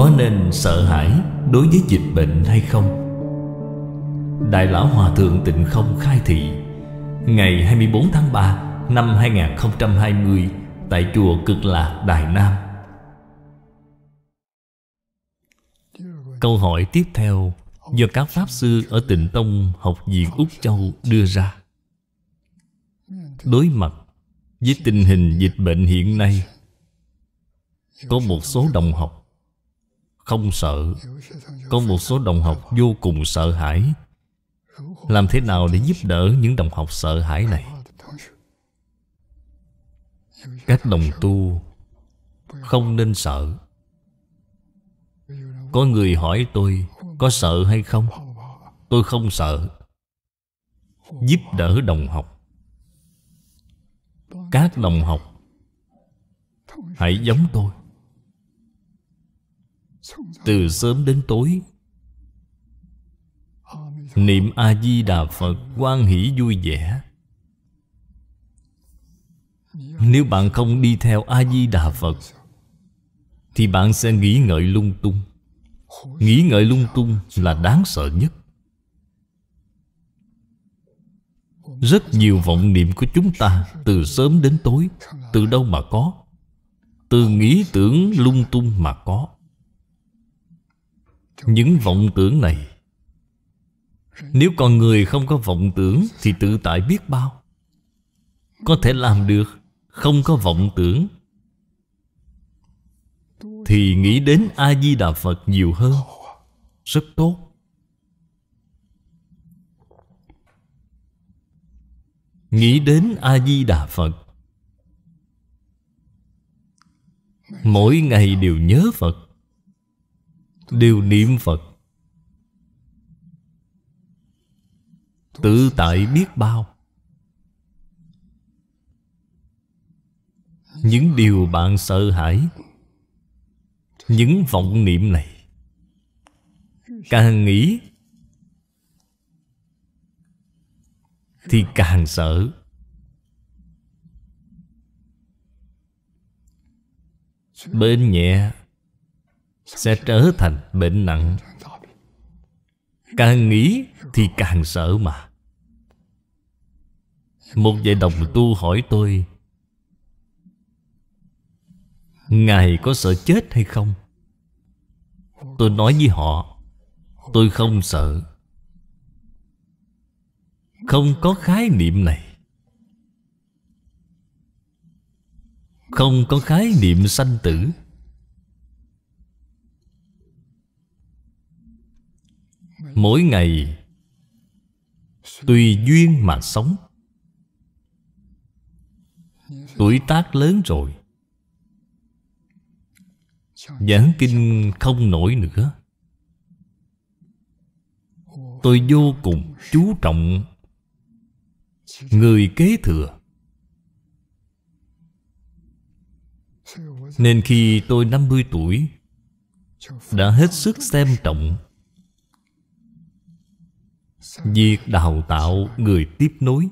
có nên sợ hãi đối với dịch bệnh hay không? Đại Lão Hòa Thượng Tịnh Không khai thị Ngày 24 tháng 3 năm 2020 tại Chùa Cực Lạc Đài Nam Câu hỏi tiếp theo do các Pháp Sư ở Tịnh Tông học viện Úc Châu đưa ra Đối mặt với tình hình dịch bệnh hiện nay Có một số đồng học không sợ Có một số đồng học vô cùng sợ hãi Làm thế nào để giúp đỡ những đồng học sợ hãi này Các đồng tu Không nên sợ Có người hỏi tôi Có sợ hay không Tôi không sợ Giúp đỡ đồng học Các đồng học Hãy giống tôi từ sớm đến tối niệm a di đà phật quan hỷ vui vẻ nếu bạn không đi theo a di đà phật thì bạn sẽ nghĩ ngợi lung tung nghĩ ngợi lung tung là đáng sợ nhất rất nhiều vọng niệm của chúng ta từ sớm đến tối từ đâu mà có từ nghĩ tưởng lung tung mà có những vọng tưởng này nếu con người không có vọng tưởng thì tự tại biết bao có thể làm được không có vọng tưởng thì nghĩ đến a di đà phật nhiều hơn rất tốt nghĩ đến a di đà phật mỗi ngày đều nhớ phật đều niệm phật tự tại biết bao những điều bạn sợ hãi những vọng niệm này càng nghĩ thì càng sợ bên nhẹ sẽ trở thành bệnh nặng càng nghĩ thì càng sợ mà một vài đồng tu hỏi tôi Ngài có sợ chết hay không? Tôi nói với họ Tôi không sợ Không có khái niệm này Không có khái niệm sanh tử mỗi ngày tùy duyên mà sống tuổi tác lớn rồi giảng kinh không nổi nữa tôi vô cùng chú trọng người kế thừa nên khi tôi 50 tuổi đã hết sức xem trọng việc đào tạo người tiếp nối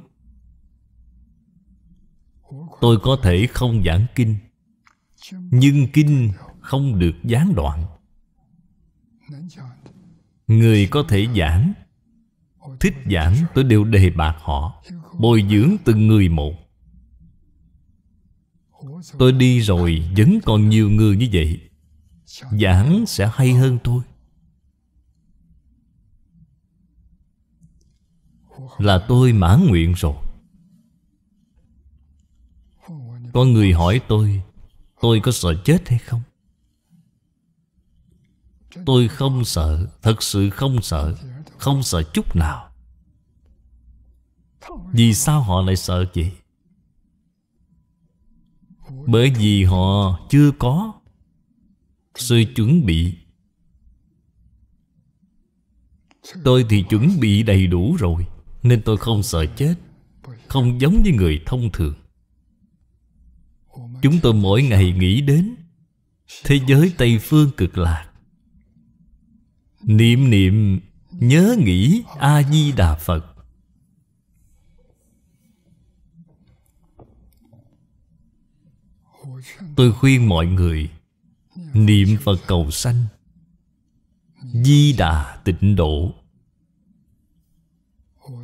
tôi có thể không giảng kinh nhưng kinh không được gián đoạn người có thể giảng thích giảng tôi đều đề bạc họ bồi dưỡng từng người một tôi đi rồi vẫn còn nhiều người như vậy giảng sẽ hay hơn tôi Là tôi mãn nguyện rồi Có người hỏi tôi Tôi có sợ chết hay không? Tôi không sợ Thật sự không sợ Không sợ chút nào Vì sao họ lại sợ vậy? Bởi vì họ chưa có Sự chuẩn bị Tôi thì chuẩn bị đầy đủ rồi nên tôi không sợ chết Không giống như người thông thường Chúng tôi mỗi ngày nghĩ đến Thế giới Tây Phương cực lạc Niệm niệm Nhớ nghĩ A-di-đà Phật Tôi khuyên mọi người Niệm Phật cầu sanh Di Đà tịnh độ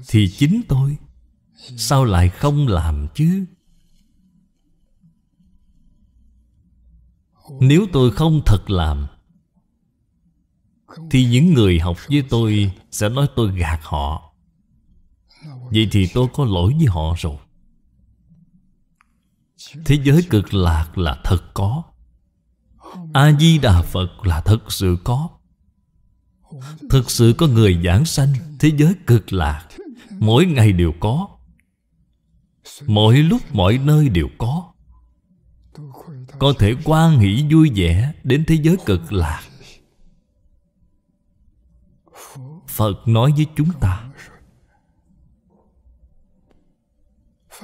thì chính tôi sao lại không làm chứ nếu tôi không thật làm thì những người học với tôi sẽ nói tôi gạt họ vậy thì tôi có lỗi với họ rồi thế giới cực lạc là thật có a di đà phật là thật sự có Thực sự có người giảng sanh Thế giới cực lạc Mỗi ngày đều có Mỗi lúc mọi nơi đều có Có thể quan hỷ vui vẻ Đến thế giới cực lạc Phật nói với chúng ta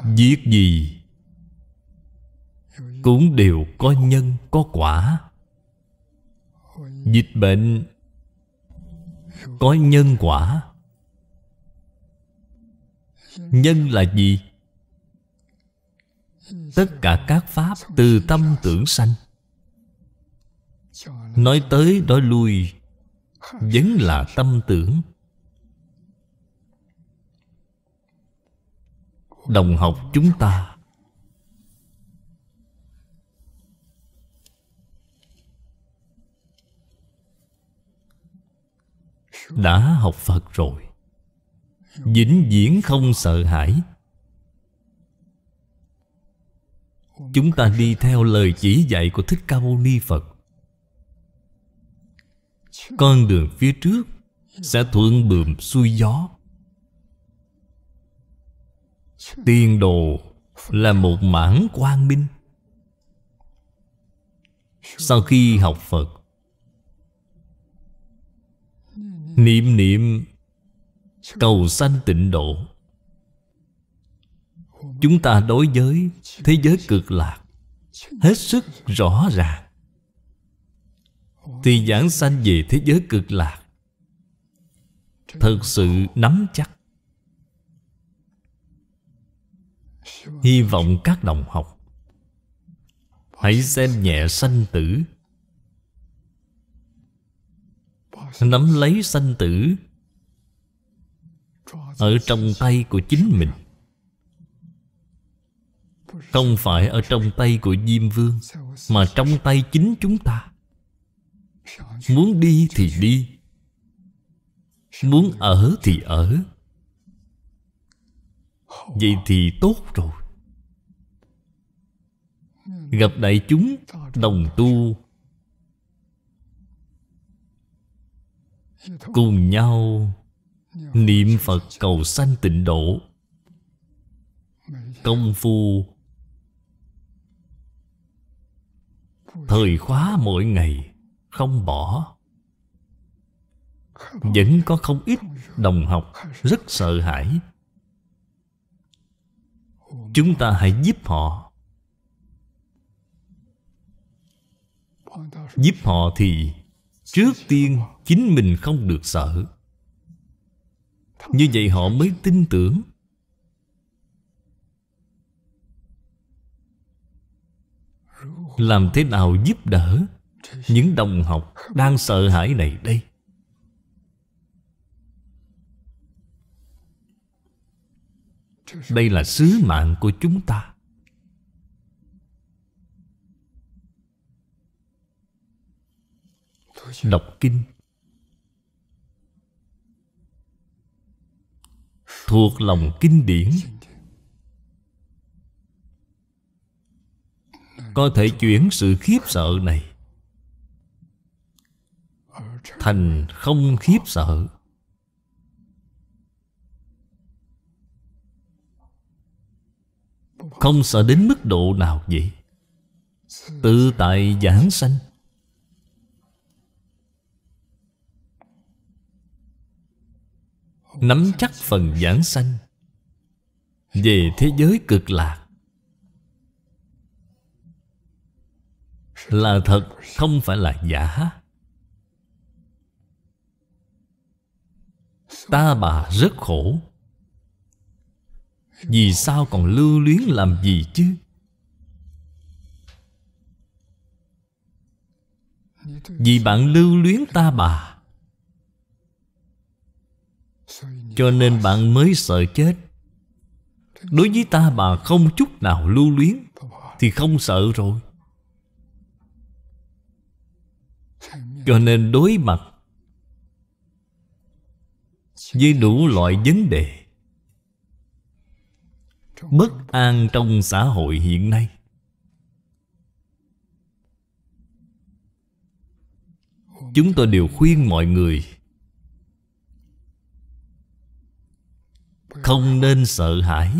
Việc gì Cũng đều có nhân có quả Dịch bệnh có nhân quả nhân là gì tất cả các pháp từ tâm tưởng sanh nói tới nói lui vẫn là tâm tưởng đồng học chúng ta đã học phật rồi vĩnh viễn không sợ hãi chúng ta đi theo lời chỉ dạy của thích ca mâu ni phật con đường phía trước sẽ thuận bườm xuôi gió tiên đồ là một mảng quang minh sau khi học phật Niệm niệm Cầu sanh tịnh độ Chúng ta đối với Thế giới cực lạc Hết sức rõ ràng Thì giảng sanh về thế giới cực lạc Thật sự nắm chắc Hy vọng các đồng học Hãy xem nhẹ sanh tử nắm lấy sanh tử ở trong tay của chính mình không phải ở trong tay của diêm vương mà trong tay chính chúng ta muốn đi thì đi muốn ở thì ở vậy thì tốt rồi gặp đại chúng đồng tu cùng nhau niệm phật cầu sanh tịnh độ công phu thời khóa mỗi ngày không bỏ vẫn có không ít đồng học rất sợ hãi chúng ta hãy giúp họ giúp họ thì trước tiên chính mình không được sợ như vậy họ mới tin tưởng làm thế nào giúp đỡ những đồng học đang sợ hãi này đây đây là sứ mạng của chúng ta đọc kinh thuộc lòng kinh điển có thể chuyển sự khiếp sợ này thành không khiếp sợ không sợ đến mức độ nào vậy tự tại giảng sanh nắm chắc phần giảng sanh về thế giới cực lạc là thật không phải là giả ta bà rất khổ vì sao còn lưu luyến làm gì chứ vì bạn lưu luyến ta bà Cho nên bạn mới sợ chết Đối với ta bà không chút nào lưu luyến Thì không sợ rồi Cho nên đối mặt Với đủ loại vấn đề Bất an trong xã hội hiện nay Chúng tôi đều khuyên mọi người không nên sợ hãi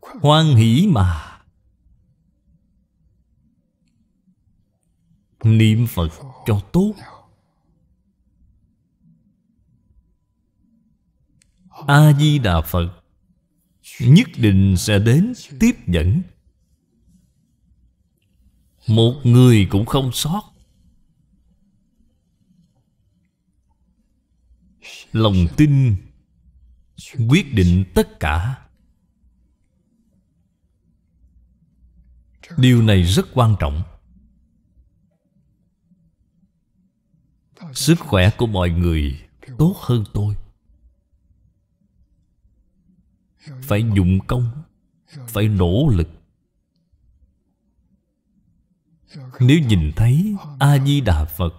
Hoan hỷ mà Niệm Phật cho tốt A-di-đà Phật Nhất định sẽ đến tiếp dẫn Một người cũng không sót lòng tin quyết định tất cả điều này rất quan trọng sức khỏe của mọi người tốt hơn tôi phải dụng công phải nỗ lực nếu nhìn thấy a di đà phật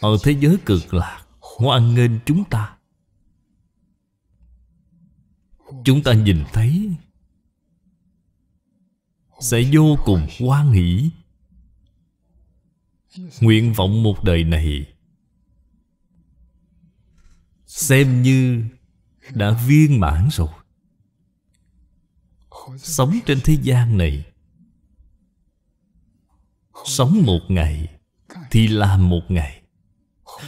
ở thế giới cực lạc hoan nghênh chúng ta chúng ta nhìn thấy sẽ vô cùng hoan hỷ nguyện vọng một đời này xem như đã viên mãn rồi sống trên thế gian này sống một ngày thì làm một ngày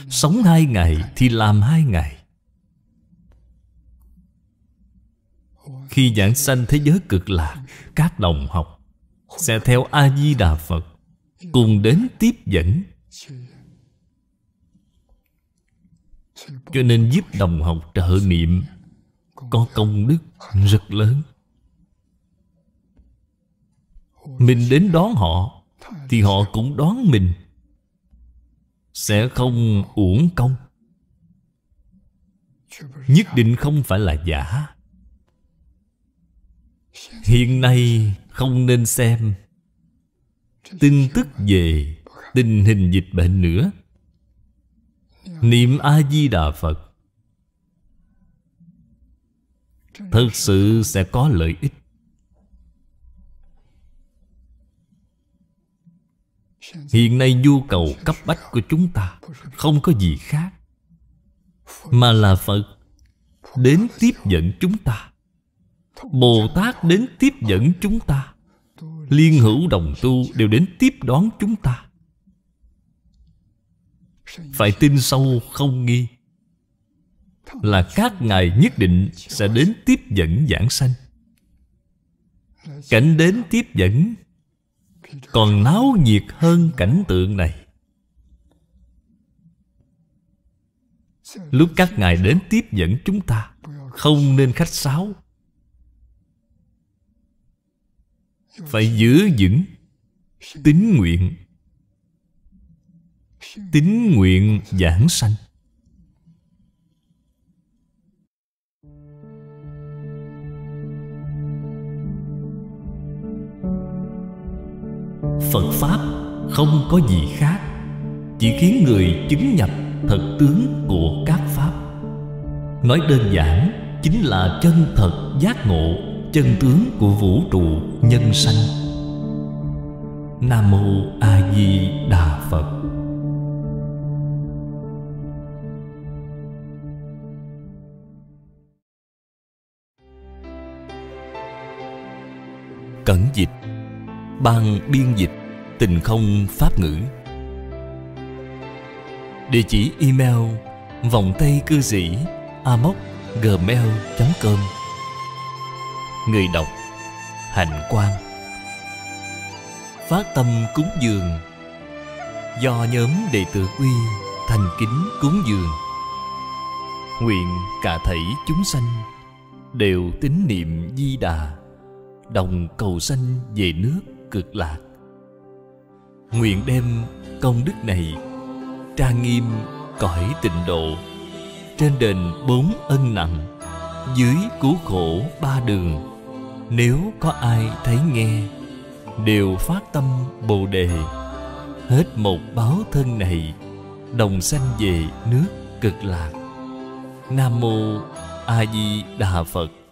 Sống hai ngày thì làm hai ngày Khi giảng sanh thế giới cực lạc Các đồng học Sẽ theo A-di-đà Phật Cùng đến tiếp dẫn Cho nên giúp đồng học trợ niệm Có công đức rất lớn Mình đến đón họ Thì họ cũng đón mình sẽ không uổng công nhất định không phải là giả hiện nay không nên xem tin tức về tình hình dịch bệnh nữa niệm a di đà phật thật sự sẽ có lợi ích hiện nay nhu cầu cấp bách của chúng ta không có gì khác mà là phật đến tiếp dẫn chúng ta bồ tát đến tiếp dẫn chúng ta liên hữu đồng tu đều đến tiếp đón chúng ta phải tin sâu không nghi là các ngài nhất định sẽ đến tiếp dẫn giảng sanh cảnh đến tiếp dẫn còn náo nhiệt hơn cảnh tượng này lúc các ngài đến tiếp dẫn chúng ta không nên khách sáo phải giữ vững tín nguyện tín nguyện giảng sanh phật pháp không có gì khác chỉ khiến người chứng nhập thật tướng của các pháp nói đơn giản chính là chân thật giác ngộ chân tướng của vũ trụ nhân sanh nam mô a di đà phật cẩn dịch ban biên dịch tình không pháp ngữ địa chỉ email vòng tay cư sĩ amoc gmail com người đọc hạnh quang phát tâm cúng dường do nhóm đệ tử quy thành kính cúng dường nguyện cả thảy chúng sanh đều tín niệm di đà đồng cầu sanh về nước cực lạc nguyện đem công đức này trang nghiêm cõi tịnh độ trên đền bốn ân nặng dưới cứu khổ ba đường nếu có ai thấy nghe đều phát tâm bồ đề hết một báo thân này đồng sanh về nước cực lạc nam mô a di đà phật